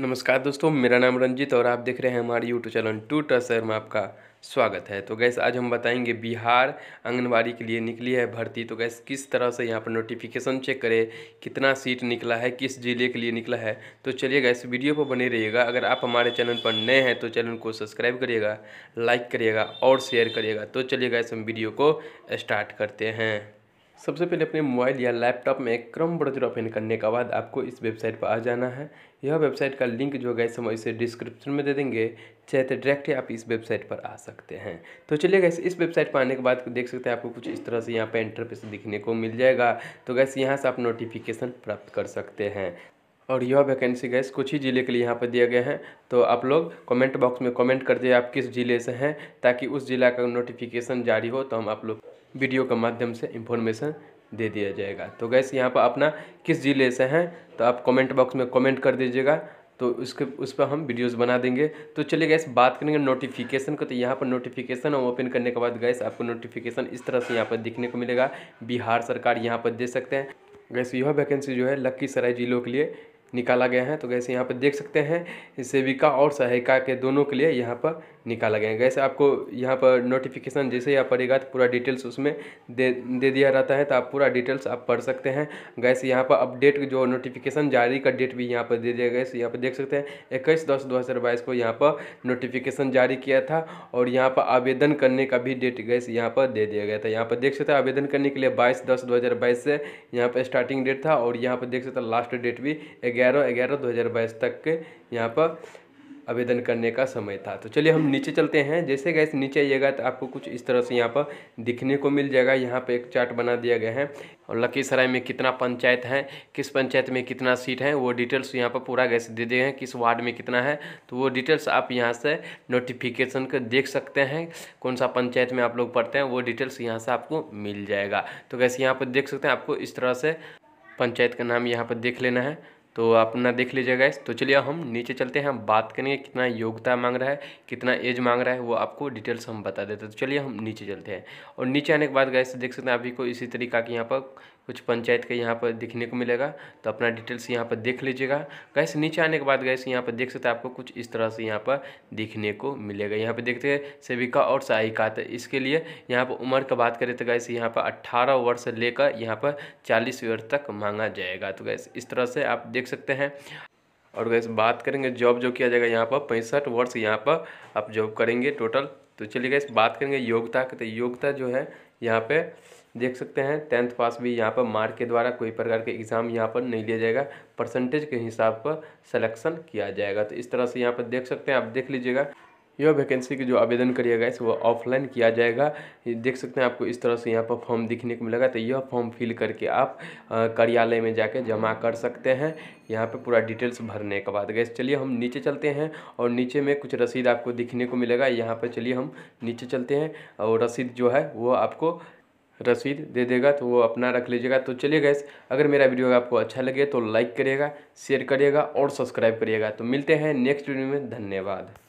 नमस्कार दोस्तों मेरा नाम रंजीत और आप देख रहे हैं हमारे यूट्यूब चैनल टू शहर में आपका स्वागत है तो गैस आज हम बताएंगे बिहार आंगनबाड़ी के लिए निकली है भर्ती तो गैस किस तरह से यहाँ पर नोटिफिकेशन चेक करें कितना सीट निकला है किस जिले के लिए निकला है तो चलिए गैस वीडियो पर बने रहिएगा अगर आप हमारे चैनल पर नए हैं तो चैनल को सब्सक्राइब करिएगा लाइक करिएगा और शेयर करिएगा तो चलिए गैस हम वीडियो को स्टार्ट करते हैं सबसे पहले अपने मोबाइल या लैपटॉप में क्रम ब्राउजर ओपन करने के बाद आपको इस वेबसाइट पर आ जाना है यह वेबसाइट का लिंक जो गए हम इसे डिस्क्रिप्शन में दे देंगे चाहे तो डायरेक्ट आप इस वेबसाइट पर आ सकते हैं तो चलिए गैस इस वेबसाइट पर आने के बाद देख सकते हैं आपको कुछ इस तरह से यहाँ पर इंटरफेस दिखने को मिल जाएगा तो गैस यहाँ से आप नोटिफिकेशन प्राप्त कर सकते हैं और यह वैकेंसी गैस कुछ ही ज़िले के लिए यहाँ पर दिया गया है तो आप लोग कमेंट बॉक्स में कमेंट कर दिए आप किस ज़िले से हैं ताकि उस ज़िला का नोटिफिकेशन जारी हो तो हम आप लोग वीडियो के माध्यम से इन्फॉर्मेशन दे दिया जाएगा तो गैस यहाँ पर अपना किस ज़िले से हैं तो आप कमेंट बॉक्स में कमेंट कर दीजिएगा तो उसके उस पर हम वीडियोस बना देंगे तो चलिए गैस बात करेंगे नोटिफिकेशन को तो यहाँ पर नोटिफिकेशन हम ओपन करने के बाद गैस आपको नोटिफिकेशन इस तरह से यहाँ पर दिखने को मिलेगा बिहार सरकार यहाँ पर दे सकते हैं गैस यह वैकेंसी जो है लखीसराय जिलों के लिए निकाला गया है तो गैस यहाँ पर देख सकते हैं सेविका और सहायिका के दोनों के लिए यहाँ पर निकाला गया है गैस आपको यहाँ पर नोटिफिकेशन जैसे ही आप तो पूरा डिटेल्स उसमें दे दे दिया जाता है तो आप पूरा डिटेल्स आप पढ़ सकते हैं गैस यहाँ पर अपडेट जो नोटिफिकेशन जारी का डेट भी यहाँ पर दे दिया गया यहाँ पर देख सकते हैं इक्कीस दस दो हज़ार बाईस को यहाँ पर नोटिफिकेशन जारी किया था और यहाँ पर आवेदन करने का भी डेट गैस यहाँ पर दे दिया गया था यहाँ पर देख सकते हैं आवेदन करने के लिए बाईस दस दो हज़ार बाईस से यहाँ पर स्टार्टिंग डेट था और यहाँ पर देख सकते हैं लास्ट डेट भी ग्यारह ग्यारह दो हज़ार बाईस तक के यहाँ पर आवेदन करने का समय था तो चलिए हम नीचे चलते हैं जैसे गैस नीचे आइएगा तो आपको कुछ इस तरह से यहाँ पर दिखने को मिल जाएगा यहाँ पर एक चार्ट बना दिया गया है और लखीसराय में कितना पंचायत है किस पंचायत में कितना सीट है वो डिटेल्स यहाँ पर पूरा गैस दे दिए हैं किस वार्ड में कितना है तो वो डिटेल्स आप यहाँ से नोटिफिकेशन कर देख सकते हैं कौन सा पंचायत में आप लोग पढ़ते हैं वो डिटेल्स यहाँ से आपको मिल जाएगा तो गैस यहाँ पर देख सकते हैं आपको इस तरह से पंचायत का नाम यहाँ पर देख लेना है तो आप ना देख लीजिएगा इस तो चलिए हम नीचे चलते हैं हम बात करेंगे कितना योग्यता मांग रहा है कितना एज मांग रहा है वो आपको डिटेल्स हम बता देते हैं तो चलिए हम नीचे चलते हैं और नीचे आने के बाद गैस देख सकते हैं अभी को इसी तरीका की यहाँ पर कुछ पंचायत का यहाँ पर देखने को मिलेगा तो अपना डिटेल्स यहाँ पर देख लीजिएगा गैस नीचे आने के बाद गैस यहाँ पर देख सकते हैं आपको कुछ इस तरह से यहाँ पर देखने को मिलेगा यहाँ पर देखते हैं सेविका और सहायिका तो इसके लिए यहाँ पर उम्र का बात करें तो गैस यहाँ पर अट्ठारह वर्ष लेकर यहाँ पर चालीस वर्ष तक मांगा जाएगा तो गैस इस तरह से आप देख सकते हैं और गैस बात करेंगे जॉब जो किया जाएगा यहाँ पर पैंसठ वर्ष यहाँ पर आप जॉब करेंगे टोटल तो चलिए गैस बात करेंगे योग्यता की तो योग्यता जो है यहाँ पर देख सकते हैं टेंथ पास भी यहाँ पर मार्क के द्वारा कोई प्रकार के एग्ज़ाम यहाँ पर नहीं लिया जाएगा परसेंटेज के हिसाब पर सलेक्शन किया जाएगा तो इस तरह से यहाँ पर देख सकते हैं आप देख लीजिएगा यह वैकेंसी की जो आवेदन करिएगा इस वो ऑफलाइन किया जाएगा देख सकते हैं आपको इस तरह से यहाँ पर फॉर्म दिखने को मिलेगा तो यह फॉर्म फिल करके आप कार्यालय में जाके जमा कर सकते हैं यहाँ पे पूरा डिटेल्स भरने के बाद गैस चलिए हम नीचे चलते हैं और नीचे में कुछ रसीद आपको दिखने को मिलेगा यहाँ पर चलिए हम नीचे चलते हैं और रसीद जो है वो आपको रसीद दे देगा तो वो अपना रख लीजिएगा तो चलिए गैस अगर मेरा वीडियो आपको अच्छा लगे तो लाइक करिएगा शेयर करिएगा और सब्सक्राइब करिएगा तो मिलते हैं नेक्स्ट वीडियो में धन्यवाद